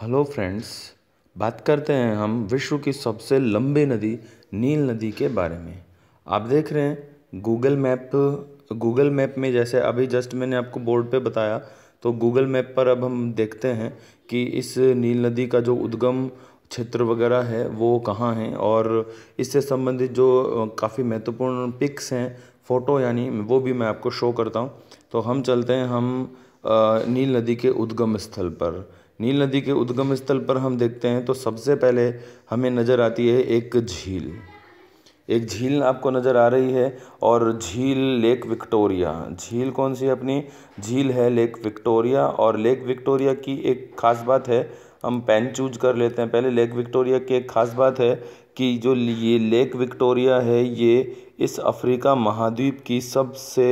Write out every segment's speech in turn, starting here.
hello friends बात करते हैं हम विश्व की सबसे लंबी नदी नील नदी के बारे में आप देख रहे हैं गूगल मैप गूगल मैप में जैसे अभी जस्ट मैंने आपको बोर्ड पे बताया तो गूगल मैप पर अब हम देखते हैं कि इस नील नदी का जो उद्गम क्षेत्र वगैरह है वो कहाँ हैं और इससे संबंधित जो काफ़ी महत्वपूर्ण पिक्स हैं फ़ोटो यानी वो भी मैं आपको शो करता हूँ तो हम चलते हैं हम नील नदी के उद्गम स्थल पर नील नदी के उद्गम स्थल पर हम देखते हैं तो सबसे पहले हमें नज़र आती है एक झील एक झील आपको नज़र आ रही है और झील लेक विक्टोरिया झील कौन सी अपनी झील है लेक विक्टोरिया और लेक विक्टोरिया की एक ख़ास बात है हम पेन चूज कर लेते हैं पहले लेक विक्टोरिया की एक ख़ास बात है कि जो ये लेक विक्टोरिया है ये इस अफ्रीका महाद्वीप की सबसे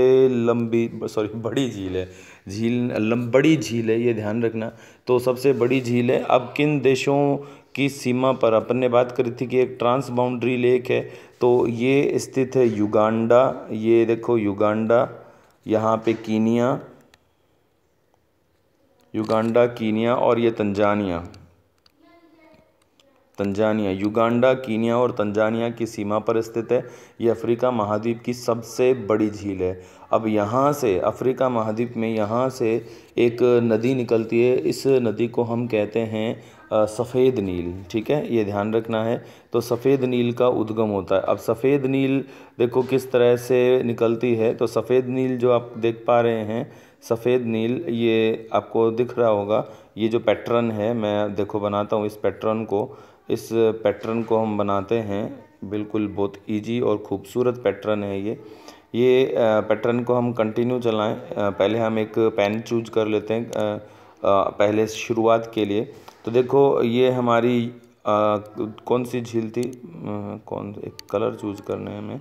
लंबी सॉरी बड़ी झील है झील बड़ी झील है ये ध्यान रखना तो सबसे बड़ी झील है अब किन देशों की सीमा पर अपन ने बात करी थी कि एक ट्रांस बाउंड्री लेक है तो ये स्थित है युगांडा ये देखो युगांडा यहाँ पे कीनिया युगांडा कीनिया और ये तंजानिया तंजानिया युगांडा कीनिया और तंजानिया की सीमा पर स्थित है ये अफ्रीका महाद्वीप की सबसे बड़ी झील है अब यहाँ से अफ्रीका महाद्वीप में यहाँ से एक नदी निकलती है इस नदी को हम कहते हैं सफ़ेद नील ठीक है ये ध्यान रखना है तो सफ़ेद नील का उद्गम होता है अब सफ़ेद नील देखो किस तरह से निकलती है तो सफ़ेद नील जो आप देख पा रहे हैं सफ़ेद नील ये आपको दिख रहा होगा ये जो पैटर्न है मैं देखो बनाता हूँ इस पैटर्न को इस पैटर्न को हम बनाते हैं बिल्कुल बहुत इजी और ख़ूबसूरत पैटर्न है ये ये पैटर्न को हम कंटिन्यू चलाएं पहले हम एक पेन चूज कर लेते हैं पहले शुरुआत के लिए तो देखो ये हमारी कौन सी झील थी कौन एक कलर चूज करने में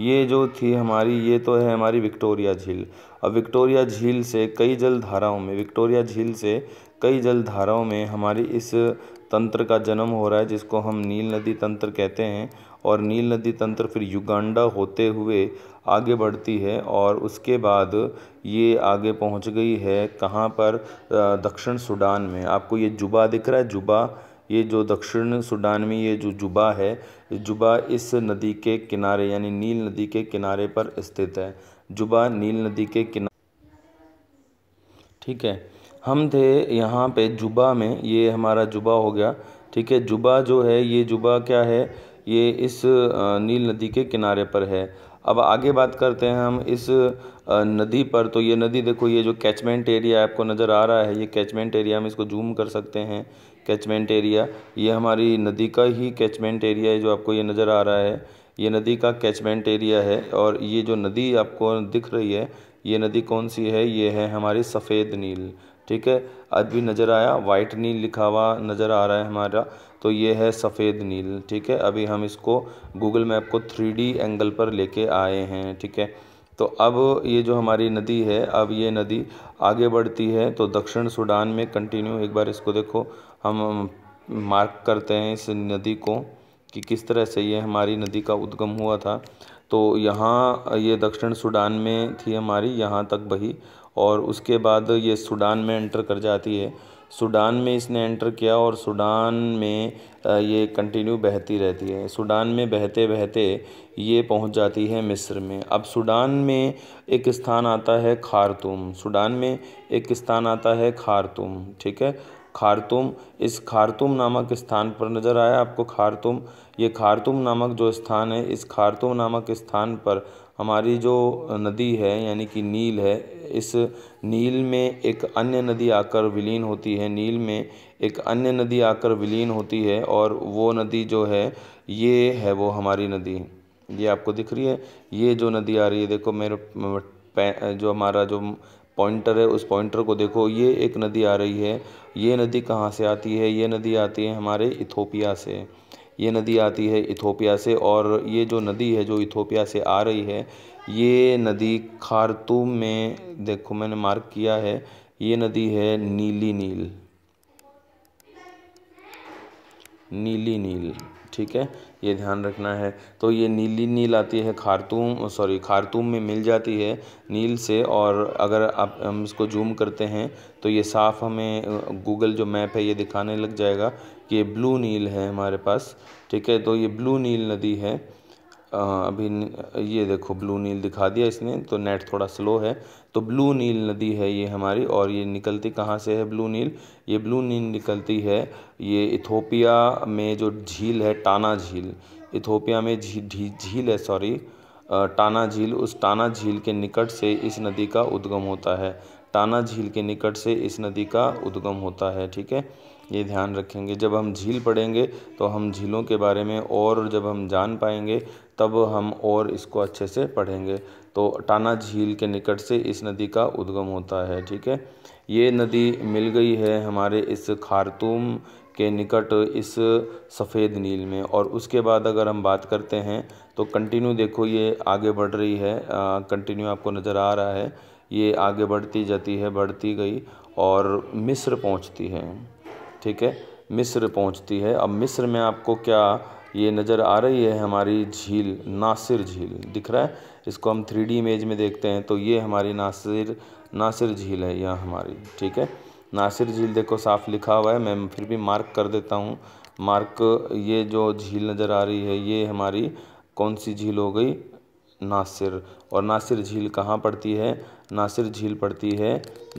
ये जो थी हमारी ये तो है हमारी विक्टोरिया झील अब विक्टोरिया झील से कई जल धाराओं में विक्टोरिया झील से कई जल धाराओं में हमारी इस तंत्र का जन्म हो रहा है जिसको हम नील नदी तंत्र कहते हैं और नील नदी तंत्र फिर युगांडा होते हुए आगे बढ़ती है और उसके बाद ये आगे पहुंच गई है कहाँ पर दक्षिण सूडान में आपको ये जुबा दिख रहा है जुबा ये जो दक्षिण सूडान में ये जो जुबा है जुबा इस नदी के किनारे यानी नील नदी के किनारे पर स्थित है जुबा नील नदी के किनारे ठीक है हम थे यहाँ पे जुबा में ये हमारा जुबा हो गया ठीक है जुबा जो है ये जुबा क्या है ये इस नील नदी के किनारे पर है अब आगे बात करते हैं हम इस नदी पर तो ये नदी देखो ये जो कैचमेंट एरिया आपको नज़र आ रहा है ये कैचमेंट एरिया में इसको जूम कर सकते हैं कैचमेंट एरिया ये हमारी नदी का ही कैचमेंट एरिया है जो आपको ये नज़र आ रहा है ये नदी का कैचमेंट एरिया है और ये जो नदी आपको दिख रही है ये नदी कौन सी है ये है हमारी सफ़ेद नील ठीक है आज भी नज़र आया वाइट नील लिखा हुआ नज़र आ रहा है हमारा तो ये है सफ़ेद नील ठीक है अभी हम इसको गूगल मैप को थ्री एंगल पर लेके आए हैं ठीक है तो अब ये जो हमारी नदी है अब ये नदी आगे बढ़ती है तो दक्षिण सूडान में कंटिन्यू एक बार इसको देखो हम मार्क करते हैं इस नदी को कि किस तरह से ये हमारी नदी का उद्गम हुआ था तो यहाँ ये दक्षिण सूडान में थी हमारी यहाँ तक बही और उसके बाद ये सूडान में एंटर कर जाती है सूडान में इसने एंटर किया और सूडान में ये कंटिन्यू बहती रहती है सूडान में बहते बहते ये पहुंच जाती है मिस्र में अब सूडान में एक स्थान आता है खारतूम सूडान में एक स्थान आता है खारतूम ठीक है खारतुम इस खारतुम नामक स्थान पर नज़र आया आपको खारतुम ये खारतुम नामक जो स्थान है इस खारतुम नामक स्थान पर हमारी जो नदी है यानी कि नील है इस नील में एक अन्य नदी आकर विलीन होती है नील में एक अन्य नदी आकर विलीन होती है और वो नदी जो है ये है वो हमारी नदी ये आपको दिख रही है ये जो नदी आ रही है देखो मेरे जो हमारा जो पॉइंटर है उस पॉइंटर को देखो ये एक नदी आ रही है ये नदी कहाँ से आती है ये नदी आती है हमारे इथोपिया से ये नदी आती है इथोपिया से और ये जो नदी है जो इथोपिया से आ रही है ये नदी खारतूम में देखो मैंने मार्क किया है ये नदी है नीली नील नीली नील ठीक है ये ध्यान रखना है तो ये नीली नील आती है खारतूम सॉरी खारतूम में मिल जाती है नील से और अगर आप हम इसको जूम करते हैं तो ये साफ़ हमें गूगल जो मैप है ये दिखाने लग जाएगा कि ये ब्लू नील है हमारे पास ठीक है तो ये ब्लू नील नदी है अभी ये देखो ब्लू नील दिखा दिया इसने तो नेट थोड़ा स्लो है तो ब्लू नील नदी है ये हमारी और ये निकलती कहाँ से है ब्लू नील ये ब्लू नील निकलती है ये इथोपिया में जो झील है टाना झील इथोपिया में झील है सॉरी टाना झील उस टाना झील के निकट से इस नदी का उद्गम होता है टाना झील के निकट से इस नदी का उद्गम होता है ठीक है ये ध्यान रखेंगे जब हम झील पढ़ेंगे तो हम झीलों के बारे में और जब हम जान पाएंगे तब हम और इसको अच्छे से पढ़ेंगे तो टाना झील के निकट से इस नदी का उद्गम होता है ठीक है ये नदी मिल गई है हमारे इस खारतूम के निकट इस सफ़ेद नील में और उसके बाद अगर हम बात करते हैं तो कंटिन्यू देखो ये आगे बढ़ रही है कंटिन्यू आपको नज़र आ रहा है ये आगे बढ़ती जाती है बढ़ती गई और मिस्र पहुंचती है ठीक है मिस्र पहुंचती है अब मिस्र में आपको क्या ये नज़र आ रही है हमारी झील नासिर झील दिख रहा है इसको हम थ्री डी इमेज में देखते हैं तो ये हमारी नासिर नासिर झील है यह हमारी ठीक है नासिर झील देखो साफ़ लिखा हुआ है मैं फिर भी मार्क कर देता हूँ मार्क ये जो झील नज़र आ रही है ये हमारी कौन सी झील हो गई नासिर और नासिर झील कहाँ पड़ती है नासिर झील पड़ती है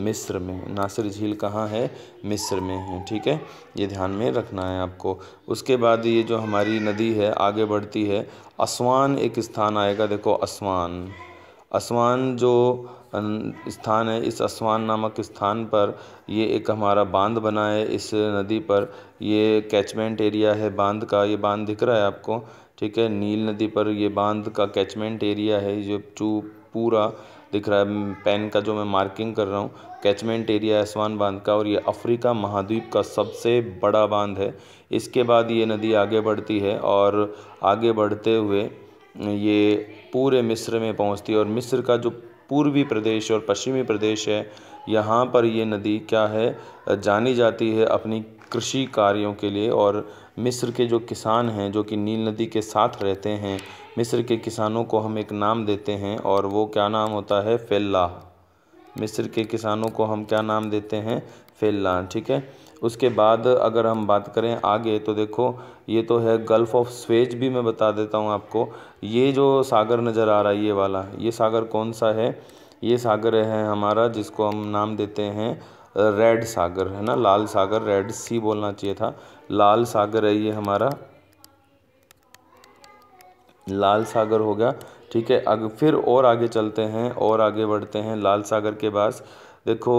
मिस्र में नासिर झील कहाँ है मिस्र में है ठीक है ये ध्यान में रखना है आपको उसके बाद ये जो हमारी नदी है आगे बढ़ती है असवान एक स्थान आएगा देखो असवान आसमान जो स्थान है इस आसमान नामक स्थान पर ये एक हमारा बांध बना है इस नदी पर ये कैचमेंट एरिया है बांध का ये बांध दिख रहा है आपको ठीक है नील नदी पर ये बांध का कैचमेंट एरिया है जो चू पूरा दिख रहा है पेन का जो मैं मार्किंग कर रहा हूँ कैचमेंट एरिया आसमान बांध का और ये अफ्रीका महाद्वीप का सबसे बड़ा बांध है इसके बाद ये नदी आगे बढ़ती है और आगे बढ़ते हुए ये पूरे मिस्र में पहुँचती है और मिस्र का जो पूर्वी प्रदेश और पश्चिमी प्रदेश है यहाँ पर ये नदी क्या है जानी जाती है अपनी कृषि कार्यों के लिए और मिस्र के जो किसान हैं जो कि नील नदी के साथ रहते हैं मिस्र के किसानों को हम एक नाम देते हैं और वो क्या नाम होता है फेल्ला मिस्र के किसानों को हम क्या नाम देते हैं फेल्ला ठीक है उसके बाद अगर हम बात करें आगे तो देखो ये तो है गल्फ़ ऑफ स्वेज भी मैं बता देता हूँ आपको ये जो सागर नज़र आ रहा है ये वाला ये सागर कौन सा है ये सागर है हमारा जिसको हम नाम देते हैं रेड सागर है ना लाल सागर रेड सी बोलना चाहिए था लाल सागर है ये हमारा लाल सागर हो गया ठीक है अगर फिर और आगे चलते हैं और आगे बढ़ते हैं लाल सागर के पास देखो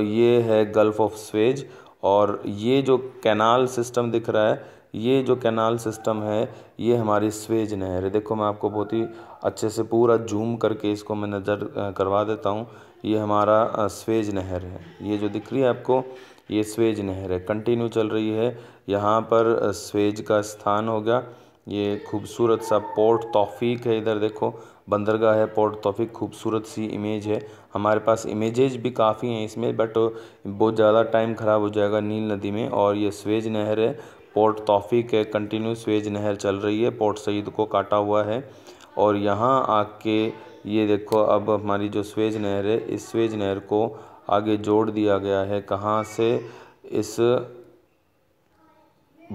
ये है गल्फ़ ऑफ स्वेज और ये जो कैनाल सिस्टम दिख रहा है ये जो कैनाल सिस्टम है ये हमारी स्वेज नहर है देखो मैं आपको बहुत ही अच्छे से पूरा जूम करके इसको मैं नज़र करवा देता हूँ ये हमारा स्वेज नहर है ये जो दिख रही है आपको ये स्वेज नहर है कंटिन्यू चल रही है यहाँ पर स्वेज का स्थान हो गया ये खूबसूरत सा पोर्ट तौफीक है इधर देखो बंदरगाह है पोर्ट तोफिक खूबसूरत सी इमेज है हमारे पास इमेजेज भी काफ़ी हैं इसमें बट बहुत ज़्यादा टाइम ख़राब हो जाएगा नील नदी में और ये स्वेज नहर है पोर्ट तोफिक है कंटिन्यू स्वेज नहर चल रही है पोर्ट सईद को काटा हुआ है और यहाँ आके ये देखो अब हमारी जो स्वेज नहर है इस स्वेज नहर को आगे जोड़ दिया गया है कहाँ से इस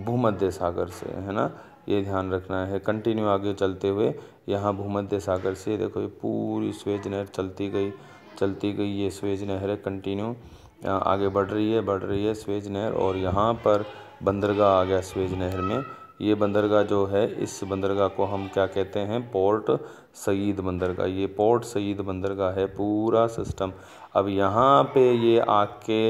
भूमध्य सागर से है ना ये ध्यान रखना है कंटिन्यू आगे चलते हुए यहाँ भूमध्य सागर से देखो ये पूरी स्वेज नहर चलती गई चलती गई ये स्वेज नहर है कंटिन्यू आगे बढ़ रही है बढ़ रही है स्वेज नहर और यहाँ पर बंदरगाह आ गया स्वेज नहर में ये बंदरगाह जो है इस बंदरगाह को हम क्या कहते हैं पोर्ट सईद बंदरगाह ये पोर्ट सईद बंदरगाह है पूरा सिस्टम अब यहाँ पे ये आके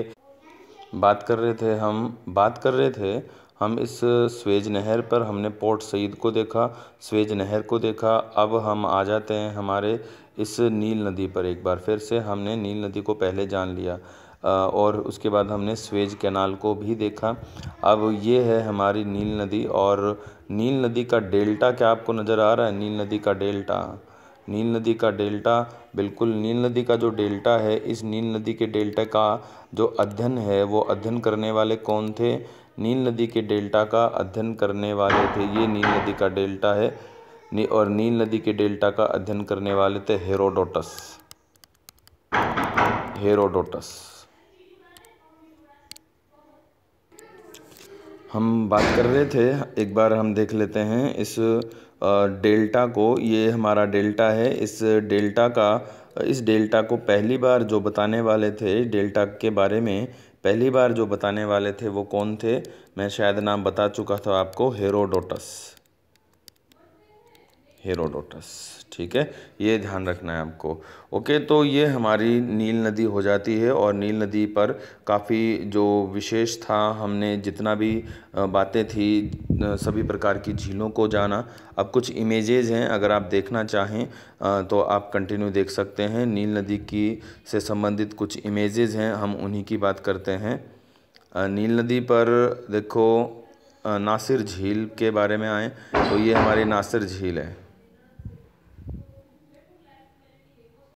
बात कर रहे थे हम बात कर रहे थे हम इस स्वेज नहर पर हमने पोर्ट सईद को देखा स्वेज नहर को देखा अब हम आ जाते हैं हमारे इस नील नदी पर एक बार फिर से हमने नील नदी को पहले जान लिया और उसके बाद हमने स्वेज कैनाल को भी देखा अब ये है हमारी नील नदी और नील नदी का डेल्टा क्या आपको नज़र आ रहा है नील नदी का डेल्टा नील नदी का डेल्टा बिल्कुल नील नदी का जो डेल्टा है इस नील नदी के डेल्टा का जो अध्ययन है वो अध्ययन करने वाले कौन थे नील नदी के डेल्टा का अध्ययन करने वाले थे ये नील नदी का डेल्टा है और नील नदी के डेल्टा का अध्ययन करने वाले थे हेरोडोटस हेरोडोटस हम बात कर रहे थे एक बार हम देख लेते हैं इस डेल्टा को ये हमारा डेल्टा है इस डेल्टा का इस डेल्टा को पहली बार जो बताने वाले थे डेल्टा के बारे में पहली बार जो बताने वाले थे वो कौन थे मैं शायद नाम बता चुका था आपको हेरोडोटस हेरोडोटस ठीक है ये ध्यान रखना है आपको ओके तो ये हमारी नील नदी हो जाती है और नील नदी पर काफ़ी जो विशेष था हमने जितना भी बातें थी सभी प्रकार की झीलों को जाना अब कुछ इमेजेज हैं अगर आप देखना चाहें तो आप कंटिन्यू देख सकते हैं नील नदी की से संबंधित कुछ इमेजेज हैं हम उन्हीं की बात करते हैं नील नदी पर देखो नासिर झील के बारे में आएँ तो ये हमारी नासिर झील है